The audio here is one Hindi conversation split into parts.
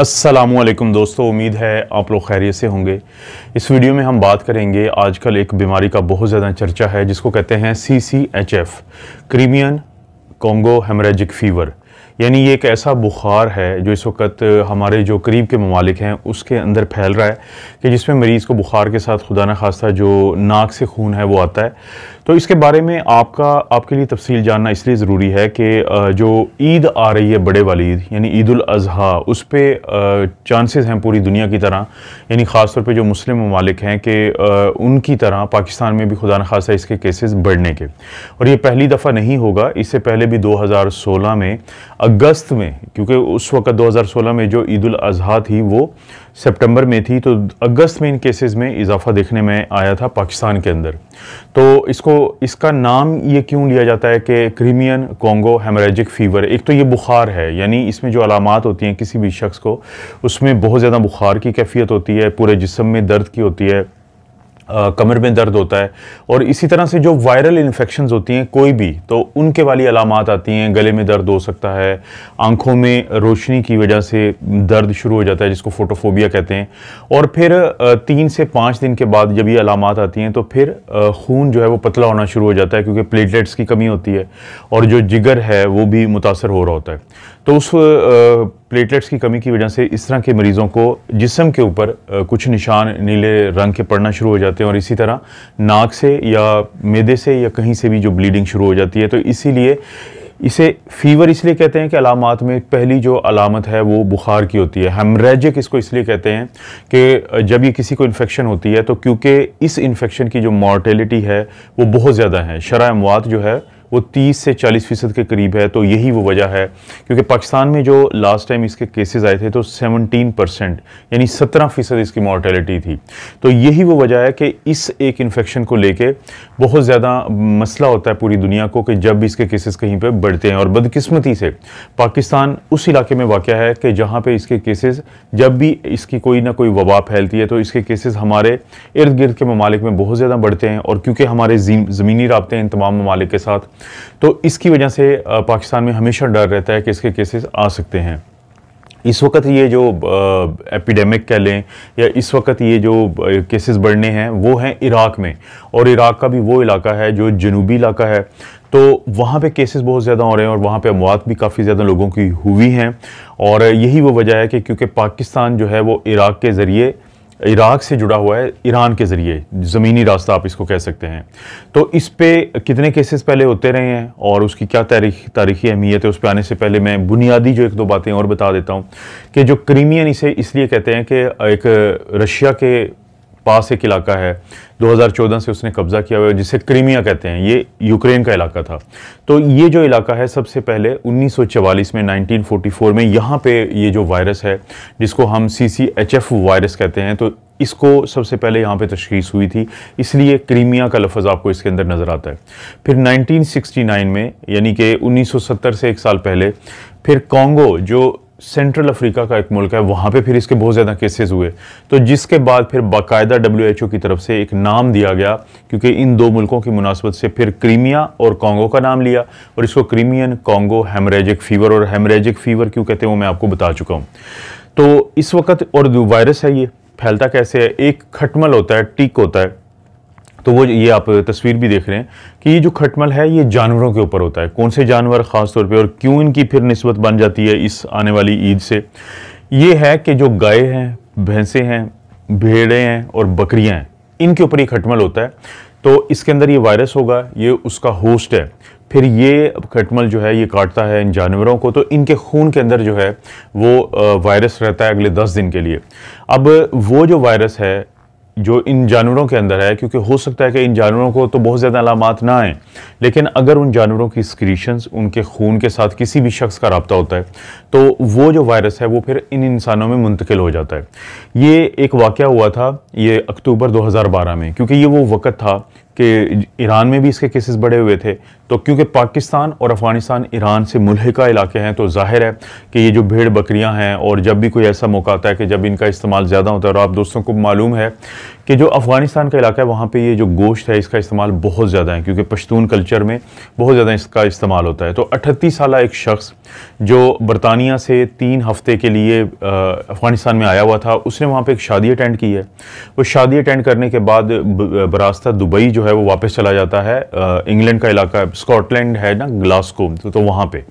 असलम दोस्तों उम्मीद है आप लोग खैरियत से होंगे इस वीडियो में हम बात करेंगे आजकल एक बीमारी का बहुत ज़्यादा चर्चा है जिसको कहते हैं C C H F Crimean Congo haemorrhagic fever यानी ये एक ऐसा बुखार है जो इस वक्त हमारे जो करीब के ममालिक हैं उसके अंदर फैल रहा है कि जिसमें मरीज़ को बुखार के साथ खुदा न खास्ता जो नाक से खून है वो आता है तो इसके बारे में आपका आपके लिए तफसील जानना इसलिए ज़रूरी है कि जो ईद आ रही है बड़े वाली ईद यानी ईद अज़हा उस पर चांसेस हैं पूरी दुनिया की तरह यानी ख़ास तौर पर जो मुस्लिम ममालिक हैं कि उनकी तरह पाकिस्तान में भी खुदा न खासा इसके केसेस बढ़ने के और ये पहली दफ़ा नहीं होगा इससे पहले भी सोलह में अगस्त में क्योंकि उस वक्त सोलह में जो ईद अज़हा थी वो सितंबर में थी तो अगस्त में इन केसेस में इजाफा देखने में आया था पाकिस्तान के अंदर तो इसको इसका नाम ये क्यों लिया जाता है कि क्रीमियन कॉन्गो हेमरेजिक फ़ीवर एक तो ये बुखार है यानी इसमें जो अलामत होती हैं किसी भी शख्स को उसमें बहुत ज़्यादा बुखार की कैफियत होती है पूरे जिसम में दर्द की होती है कमर में दर्द होता है और इसी तरह से जो वायरल इन्फेक्शन होती हैं कोई भी तो उनके वाली अलामत आती हैं गले में दर्द हो सकता है आंखों में रोशनी की वजह से दर्द शुरू हो जाता है जिसको फोटोफोबिया कहते हैं और फिर तीन से पाँच दिन के बाद जब ये अलामत आती हैं तो फिर खून जो है वो पतला होना शुरू हो जाता है क्योंकि प्लेटलेट्स की कमी होती है और जो जिगर है वो भी मुतासर हो रहा होता है तो उस प्लेटलेट्स की कमी की वजह से इस तरह के मरीज़ों को जिसम के ऊपर कुछ निशान नीले रंग के पड़ना शुरू हो जाते हैं और इसी तरह नाक से या मैदे से या कहीं से भी जो ब्लीडिंग शुरू हो जाती है तो इसीलिए इसे फीवर इसलिए कहते हैं कि अलामत में पहली जो अलामत है वो बुखार की होती है हेमरेजिक इसको इसलिए कहते हैं कि जब ये किसी को इन्फेक्शन होती है तो क्योंकि इस इन्फेक्शन की जो मॉर्टेलिटी है वो बहुत ज़्यादा है शरा अमवात जो है वो 30 से 40 फीसद के करीब है तो यही वो वजह है क्योंकि पाकिस्तान में जो लास्ट टाइम इसके केसेस आए थे तो 17 परसेंट यानी 17 फीसद इसकी मॉर्टेलिटी थी तो यही वो वजह है कि इस एक इन्फेक्शन को लेके बहुत ज़्यादा मसला होता है पूरी दुनिया को कि जब इसके केसेस कहीं पर बढ़ते हैं और बदकस्मती से पाकिस्तान उस इलाके में वाक़ है कि जहाँ पर इसके केसेस जब भी इसकी कोई ना कोई वबा फैलती है तो इसके केसेज़ हमारे इर्द गिर्द के ममालिक में बहुत ज़्यादा बढ़ते हैं और क्योंकि हमारे ज़मीनी रबते हैं इन तमाम ममालिक के साथ तो इसकी वजह से पाकिस्तान में हमेशा डर रहता है कि इसके केसेस आ सकते हैं इस वक्त ये जो एपिडेमिक कह लें या इस वक्त ये जो केसेस बढ़ने हैं वो हैं इराक़ में और इराक़ का भी वो इलाका है जो जनूबी इलाका है तो वहाँ पे केसेस बहुत ज़्यादा हो रहे हैं और वहाँ पे अमवात भी काफ़ी ज़्यादा लोगों की हुई हैं और यही वो वजह है कि क्योंकि पाकिस्तान जो है वो इराक़ के ज़रिए इराक से जुड़ा हुआ है ईरान के ज़रिए ज़मीनी रास्ता आप इसको कह सकते हैं तो इस पर कितने केसेस पहले होते रहे हैं और उसकी क्या तारीख तारीखी अहमियत है उस पर आने से पहले मैं बुनियादी जो एक दो बातें और बता देता हूँ कि जो क्रीमियन इसे इसलिए कहते हैं कि एक रशिया के पास एक इलाका है 2014 से उसने कब्ज़ा किया हुआ है जिसे क्रीमिया कहते हैं ये यूक्रेन का इलाका था तो ये जो इलाका है सबसे पहले 1944 में 1944 में यहाँ पे ये जो वायरस है जिसको हम C C H F virus कहते हैं तो इसको सबसे पहले यहाँ पे तशीस हुई थी इसलिए क्रीमिया का लफज आपको इसके अंदर नज़र आता है फिर 1969 में यानी कि 1970 से एक साल पहले फिर कॉन्गो जो सेंट्रल अफ्रीका का एक मुल्क है वहाँ पे फिर इसके बहुत ज़्यादा केसेस हुए तो जिसके बाद फिर बाकायदा डब्ल्यू की तरफ से एक नाम दिया गया क्योंकि इन दो मुल्कों की मुनासबत से फिर क्रीमिया और कॉन्गो का नाम लिया और इसको क्रीमियन कॉन्गो हेमरेजिक फ़ीवर और हेमरेजिक फ़ीवर क्यों कहते हैं वो मैं आपको बता चुका हूँ तो इस वक्त और वायरस है ये फैलता कैसे है एक खटमल होता है टिक होता है तो वो ये आप तस्वीर भी देख रहे हैं कि ये जो खटमल है ये जानवरों के ऊपर होता है कौन से जानवर ख़ास तौर पे और क्यों इनकी फिर नस्बत बन जाती है इस आने वाली ईद से ये है कि जो गाय हैं भैंसें हैं भेड़े हैं और बकरियाँ हैं इनके ऊपर ये खटमल होता है तो इसके अंदर ये वायरस होगा ये उसका होस्ट है फिर ये खटमल जो है ये काटता है इन जानवरों को तो इनके खून के अंदर जो है वो वायरस रहता है अगले दस दिन के लिए अब वो जो वायरस है जो इन जानवरों के अंदर है क्योंकि हो सकता है कि इन जानवरों को तो बहुत ज़्यादा अलामत ना आए लेकिन अगर उन जानवरों की स्क्रीशंस उनके खून के साथ किसी भी शख्स का रबता होता है तो वो जो वायरस है वो फिर इन इंसानों में मुंतकिल हो जाता है ये एक वाक़ हुआ था ये अक्टूबर 2012 में क्योंकि ये वो वक़्त था कि ईरान में भी इसके केसेस बढ़े हुए थे तो क्योंकि पाकिस्तान और अफ़गानिस्तान ईरान से मुलहका इलाके हैं तो जाहिर है कि ये जो भेड़ बकरियां हैं और जब भी कोई ऐसा मौका आता है कि जब इनका इस्तेमाल ज़्यादा होता है और आप दोस्तों को मालूम है कि जो अफ़गानिस्तान का इलाका है वहाँ पे ये जो गोश्त है इसका इस्तेमाल बहुत ज़्यादा है क्योंकि पश्तून कल्चर में बहुत ज़्यादा इसका इस्तेमाल होता है तो अठतीस साल एक शख्स जो बरतानिया से तीन हफ्ते के लिए अफ़गानिस्तान में आया हुआ था उसने वहाँ पर एक शादी अटेंड की है वो शादी अटेंड करने के बाद बरास्ता दुबई जो है वो वापस चला जाता है इंग्लैंड का इलाका स्कॉटलैंड है ना ग्लास्को तो, तो वहाँ पे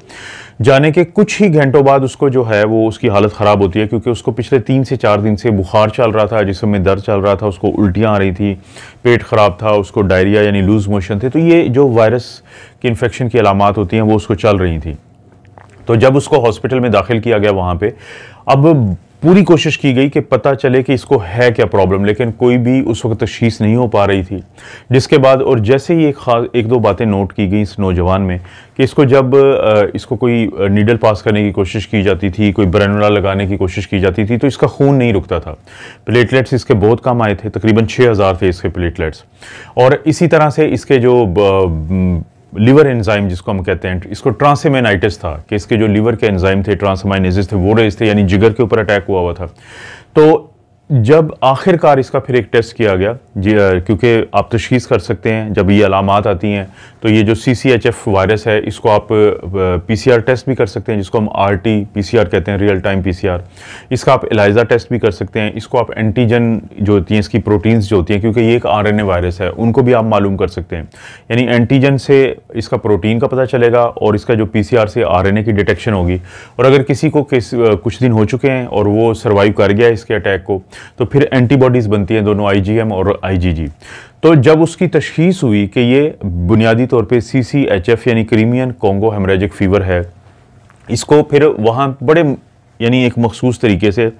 जाने के कुछ ही घंटों बाद उसको जो है वो उसकी हालत ख़राब होती है क्योंकि उसको पिछले तीन से चार दिन से बुखार चल रहा था जिसमें दर्द चल रहा था उसको उल्टियाँ आ रही थी पेट ख़राब था उसको डायरिया यानी लूज़ मोशन थे तो ये जो वायरस की इन्फेक्शन की अलामत होती हैं वो उसको चल रही थी तो जब उसको हॉस्पिटल में दाखिल किया गया वहाँ पर अब पूरी कोशिश की गई कि पता चले कि इसको है क्या प्रॉब्लम लेकिन कोई भी उस वक्त तशीस नहीं हो पा रही थी जिसके बाद और जैसे ही एक खास एक दो बातें नोट की गई इस नौजवान में कि इसको जब इसको कोई नीडल पास करने की कोशिश की जाती थी कोई बरनला लगाने की कोशिश की जाती थी तो इसका खून नहीं रुकता था प्लेटलेट्स इसके बहुत कम आए थे तकरीबन छः हज़ार थे इसके प्लेटलेट्स और इसी तरह से इसके जो लीवर एंजाइम जिसको हम कहते हैं इसको ट्रांसमेनाइटिस था कि इसके जो लीवर के एंजाइम थे ट्रांसमाइनेजिस थे वो रेज थे यानी जिगर के ऊपर अटैक हुआ हुआ था तो जब आखिरकार इसका फिर एक टेस्ट किया गया क्योंकि आप तशीस कर सकते हैं जब ये अलामत आती हैं तो ये जो C C H F virus है इसको आप पी सी आर टेस्ट भी कर सकते हैं जिसको हम R T P C R कहते हैं real time P C R इसका आप एलाइजा टेस्ट भी कर सकते हैं इसको आप एंटीजन जो होती हैं इसकी प्रोटीन्स जो होती हैं क्योंकि ये एक आर एन ए वायरस है उनको भी आप मालूम कर सकते हैं यानी एंटीजन से इसका प्रोटीन का पता चलेगा और इसका जो पी सी आर से आर एन ए की डिटेक्शन होगी और अगर किसी को किस कुछ दिन हो चुके हैं और वो सर्वाइव कर गया इसके अटैक को तो फिर एंटीबॉडीज़ बनती हैं दोनों आईजीएम और आईजीजी तो जब उसकी तशखीस हुई कि ये बुनियादी तौर पे सीसीएचएफ यानी क्रीमियन कॉन्गो हेमरेजिक फ़ीवर है इसको फिर वहाँ बड़े यानी एक मखसूस तरीके से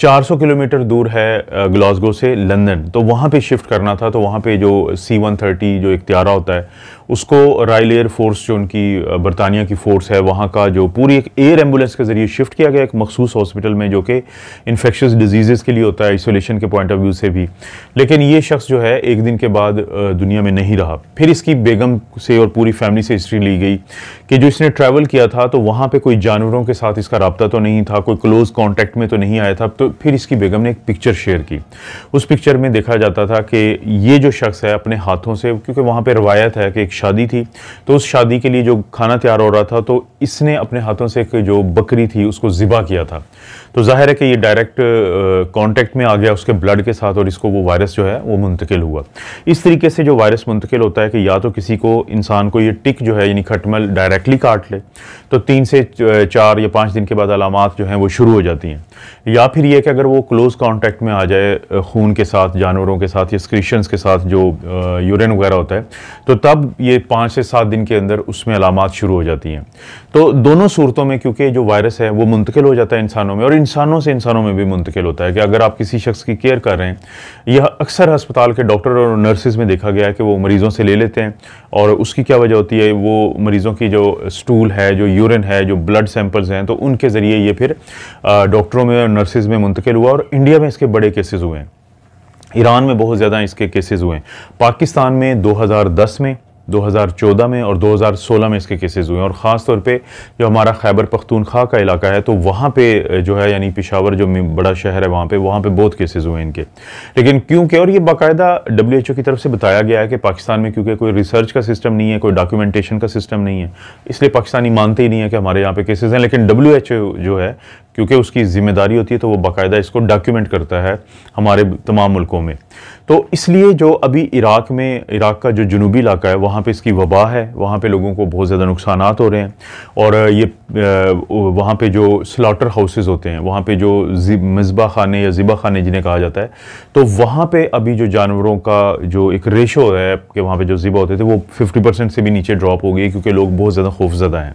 चार सौ किलोमीटर दूर है ग्लासगो से लंदन तो वहाँ पे शिफ्ट करना था तो वहाँ पे जो सी वन थर्टी जो इख्तियारा होता है उसको रॉयल एयर फोर्स जो उनकी बरतानिया की फ़ोर्स है वहाँ का जो पूरी एक एयर एम्बुलेंस के ज़रिए शिफ्ट किया गया एक मखसूस हॉस्पिटल में जो कि इन्फेक्शस डिजीज़ के लिए होता है आइसोलेशन के पॉइंट ऑफ व्यू से भी लेकिन ये शख्स जो है एक दिन के बाद दुनिया में नहीं रहा फिर इसकी बेगम से और पूरी फैमिली से हिस्ट्री ली गई कि जो इसने ट्रैवल किया था तो वहाँ पर कोई जानवरों के साथ इसका रबता तो नहीं था कोई क्लोज कॉन्टैक्ट में तो नहीं आया था तो फिर इसकी बेगम ने एक पिक्चर शेयर की उस पिक्चर में देखा जाता था कि ये जो शख्स है अपने हाथों से क्योंकि वहाँ पर रवायत है कि एक एक शादी थी तो उस शादी के लिए जो खाना तैयार हो रहा था तो इसने अपने हाथों से एक जो बकरी थी उसको ज़िबा किया था तो ज़ाहिर है कि ये डायरेक्ट कांटेक्ट में आ गया उसके ब्लड के साथ और इसको वो वायरस जो है वो मुंतकिल हुआ इस तरीके से जो वायरस मुंतकिल होता है कि या तो किसी को इंसान को ये टिक जो है यानी खटमल डायरेक्टली काट ले तो तीन से चार या पाँच दिन के बाद अलामत जो हैं वो शुरू हो जाती हैं या फिर यह कि अगर वो क्लोज़ कांटेक्ट में आ जाए खून के साथ जानवरों के साथ या स्क्रीशंस के साथ जो यूरिन वगैरह होता है तो तब ये पाँच से सात दिन के अंदर उसमें अलामत शुरू हो जाती हैं तो दोनों सूरतों में क्योंकि जो वायरस है वो मुंतकिल हो जाता है इंसानों में और इंसानों से इंसानों में भी मुंतकिल होता है कि अगर आप किसी शख्स की केयर कर रहे हैं यह अक्सर हस्पताल के डॉक्टर और नर्सिस में देखा गया है कि वो मरीज़ों से ले लेते हैं और उसकी क्या वजह होती है वो मरीज़ों की जो स्टूल है जो यूरिन है जो ब्लड सैंपल्स हैं तो उनके ज़रिए ये फिर डॉक्टरों में में और नर्सिस में मुंतकिल हुआ और इंडिया में इसके बड़े केसेस हुए हैं ईरान में बहुत ज़्यादा इसके केसेस हुए हैं पाकिस्तान में 2010 में 2014 में और 2016 में इसके केसेस हुए और ख़ास तौर पे जो हमारा खैबर पख्तूनख्वा का इलाका है तो वहाँ पे जो है यानी पिशावर जो बड़ा शहर है वहाँ पे वहाँ पे बहुत केसेस हुए इनके लेकिन क्योंकि और ये बाकायदा डब्ल्यूएचओ की तरफ से बताया गया है कि पाकिस्तान में क्योंकि कोई रिसर्च का सिस्टम नहीं है कोई डॉक्यूमेंटेशन का सिस्टम नहीं है इसलिए पाकिस्तानी मानते ही नहीं है कि हमारे यहाँ पर केसेज हैं लेकिन डब्ल्यू जो है क्योंकि उसकी ज़िम्मेदारी होती है तो वो बाकायदा इसको डॉक्यूमेंट करता है हमारे तमाम मुल्कों में तो इसलिए जो अभी इराक में इराक का जो जनूबी इलाका है वहाँ पे इसकी वबा है वहाँ पे लोगों को बहुत ज़्यादा नुकसान हो रहे हैं और ये वहाँ पे जो स्लाटर हाउसेज होते हैं वहाँ पे जो मजबा खाने या ज़िबा खाने जिन्हें कहा जाता है तो वहाँ पर अभी जो जानवरों का जो एक रेशो है कि वहाँ पर जो ज़िबा होते थे वो फिफ्टी से भी नीचे ड्रॉप हो गई क्योंकि लोग बहुत ज़्यादा खौफजदा हैं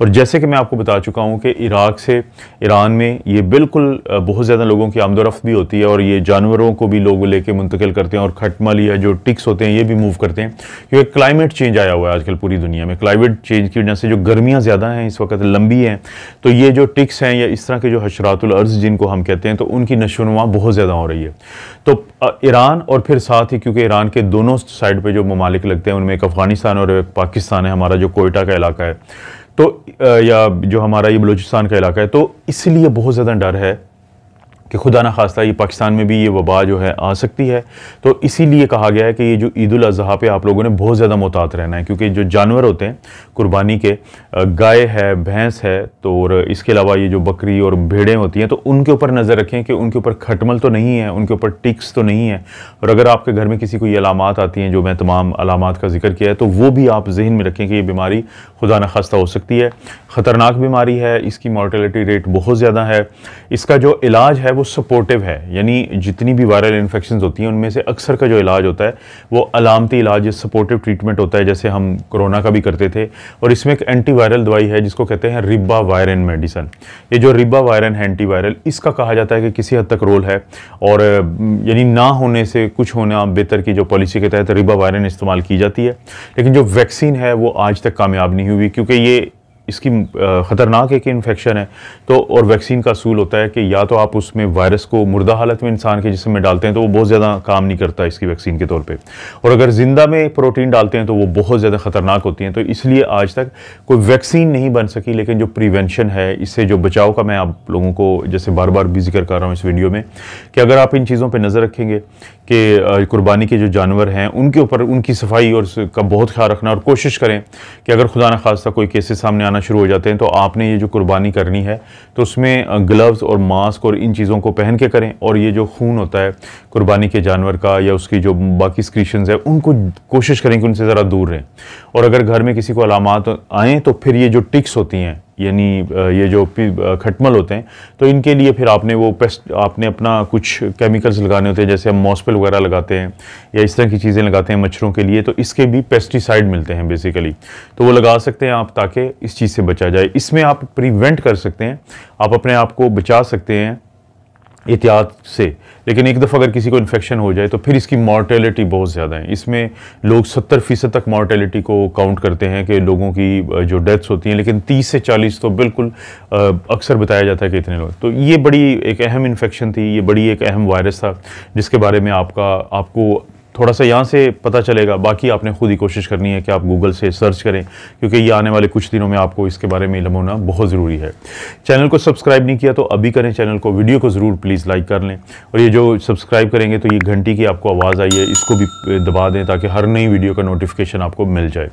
और जैसे कि मैं आपको बता चुका हूँ कि इराक से इराक ईरान में ये बिल्कुल बहुत ज़्यादा लोगों की आमदोरफ़्त भी होती है और ये जानवरों को भी लोग लेके मुंतकिल करते हैं और खटमल या जो टिक्स होते हैं ये भी मूव करते हैं क्योंकि क्लाइमेट चेंज आया हुआ है आजकल पूरी दुनिया में क्लाइमेट चेंज की वजह से जो गर्मियाँ ज़्यादा हैं इस वक्त लंबी हैं तो ये जो टिक्स हैं या इस तरह के जो अर्ज़ जिनको हम कहते हैं तो उनकी नशोनुमा बहुत ज़्यादा हो रही है तो ईरान और फिर साथ ही क्योंकि ईरान के दोनों साइड पर जो ममालिक लगते हैं उनमें एक अफ़गानिस्तान और एक पाकिस्तान है हमारा जो कोयटा का इलाका है तो या जो हमारा ये बलूचिस्तान का इलाका है तो इसलिए बहुत ज़्यादा डर है कि खुदा ना खास्ता ये पाकिस्तान में भी ये वबा जो है आ सकती है तो इसीलिए कहा गया है कि ये जो ईद अजहा पे आप लोगों ने बहुत ज़्यादा मोहतात रहना है क्योंकि जो जानवर होते हैं कुर्बानी के गाय है भैंस है तो और इसके अलावा ये जो बकरी और भेड़ें होती हैं तो उनके ऊपर नज़र रखें कि उनके ऊपर खटमल तो नहीं है उनके ऊपर टिक्स तो नहीं है और अगर आपके घर में किसी को ये अलामत आती हैं जो मैं तमाम अलामत का जिक्र किया है तो वो भी आप जहन में रखें कि ये बीमारी खुदा न खास्ता हो सकती है ख़तरनाक बीमारी है इसकी मॉर्टेलिटी रेट बहुत ज़्यादा है इसका जो इलाज है वो सपोर्टिव है यानी जितनी भी वायरल इन्फेक्शन होती हैं उनमें से अक्सर का जो इलाज होता है वो अलामती इलाज सपोर्टिव ट्रीटमेंट होता है जैसे हम कोरोना का भी करते थे और इसमें एक एंटीवायरल दवाई है जिसको कहते हैं रिब्बा वायरन मेडिसन ये जो रिब्बा वायरन है एंटीवायरल इसका कहा जाता है कि किसी हद तक रोल है और यानी ना होने से कुछ होना बेहतर की जो पॉलिसी के तहत रिबा वायरन इस्तेमाल की जाती है लेकिन जो वैक्सीन है वो आज तक कामयाब नहीं हुई क्योंकि ये इसकी ख़तरनाक एक इन्फेक्शन है तो और वैक्सीन का असूल होता है कि या तो आप उसमें वायरस को मुर्दा हालत में इंसान के जिसम में डालते हैं तो वो बहुत ज़्यादा काम नहीं करता इसकी वैक्सीन के तौर पर और अगर ज़िंदा में प्रोटीन डालते हैं तो वो बहुत ज़्यादा ख़तरनाक होती हैं तो इसलिए आज तक कोई वैक्सीन नहीं बन सकी लेकिन जो प्रिवेंशन है इससे जो बचाव का मैं आप लोगों को जैसे बार बार भी जिक्र कर रहा हूँ इस वीडियो में कि अगर आप इन चीज़ों पर नज़र रखेंगे कि कुर्बानी के जो जानवर हैं उनके ऊपर उनकी सफाई और का बहुत ख्याल रखना और कोशिश करें कि अगर खुदा न खास्ता कोई केसेस सामने आना आना शुरू हो जाते हैं तो आपने ये जो कुर्बानी करनी है तो उसमें ग्लव्स और मास्क और इन चीज़ों को पहन के करें और ये जो खून होता है कुर्बानी के जानवर का या उसकी जो बाकी स्क्रीशन है उनको कोशिश करें कि उनसे ज़रा दूर रहें और अगर घर में किसी को अलामत आएँ तो फिर ये जो टिक्स होती हैं यानी ये जो खटमल होते हैं तो इनके लिए फिर आपने वो पेस्ट आपने अपना कुछ केमिकल्स लगाने होते हैं जैसे हम मॉस्पल वगैरह लगाते हैं या इस तरह की चीज़ें लगाते हैं मच्छरों के लिए तो इसके भी पेस्टिसाइड मिलते हैं बेसिकली तो वो लगा सकते हैं आप ताकि इस चीज़ से बचा जाए इसमें आप प्रिवेंट कर सकते हैं आप अपने आप को बचा सकते हैं एहतियात से लेकिन एक दफ़ा अगर किसी को इन्फेक्शन हो जाए तो फिर इसकी मॉर्टेलिटी बहुत ज़्यादा है इसमें लोग 70 फ़ीसद तक मॉर्टेलिटी को काउंट करते हैं कि लोगों की जो डेथ्स होती हैं लेकिन 30 से 40 तो बिल्कुल अक्सर बताया जाता है कि इतने लोग तो ये बड़ी एक अहम इन्फेक्शन थी ये बड़ी एक अहम वायरस था जिसके बारे में आपका आपको थोड़ा सा यहाँ से पता चलेगा बाकी आपने खुद ही कोशिश करनी है कि आप गूगल से सर्च करें क्योंकि ये आने वाले कुछ दिनों में आपको इसके बारे में इलम होना बहुत ज़रूरी है चैनल को सब्सक्राइब नहीं किया तो अभी करें चैनल को वीडियो को ज़रूर प्लीज़ लाइक कर लें और ये जो सब्सक्राइब करेंगे तो ये घंटी की आपको आवाज़ आई है इसको भी दबा दें ताकि हर नई वीडियो का नोटिफिकेशन आपको मिल जाए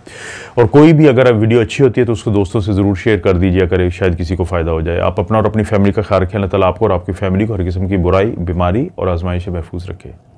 और कोई भी अगर वीडियो अच्छी होती है तो उसको दोस्तों से ज़रूर शेयर कर दीजिए करें शायद किसी को फ़ायदा हो जाए आप अपना और अपनी फैमिली का ख्याल रखें अल्लाह ताला आपको और आपकी फैमिली को हर किस्म की बुराई बीमारी और आजमाइश महफूज रखें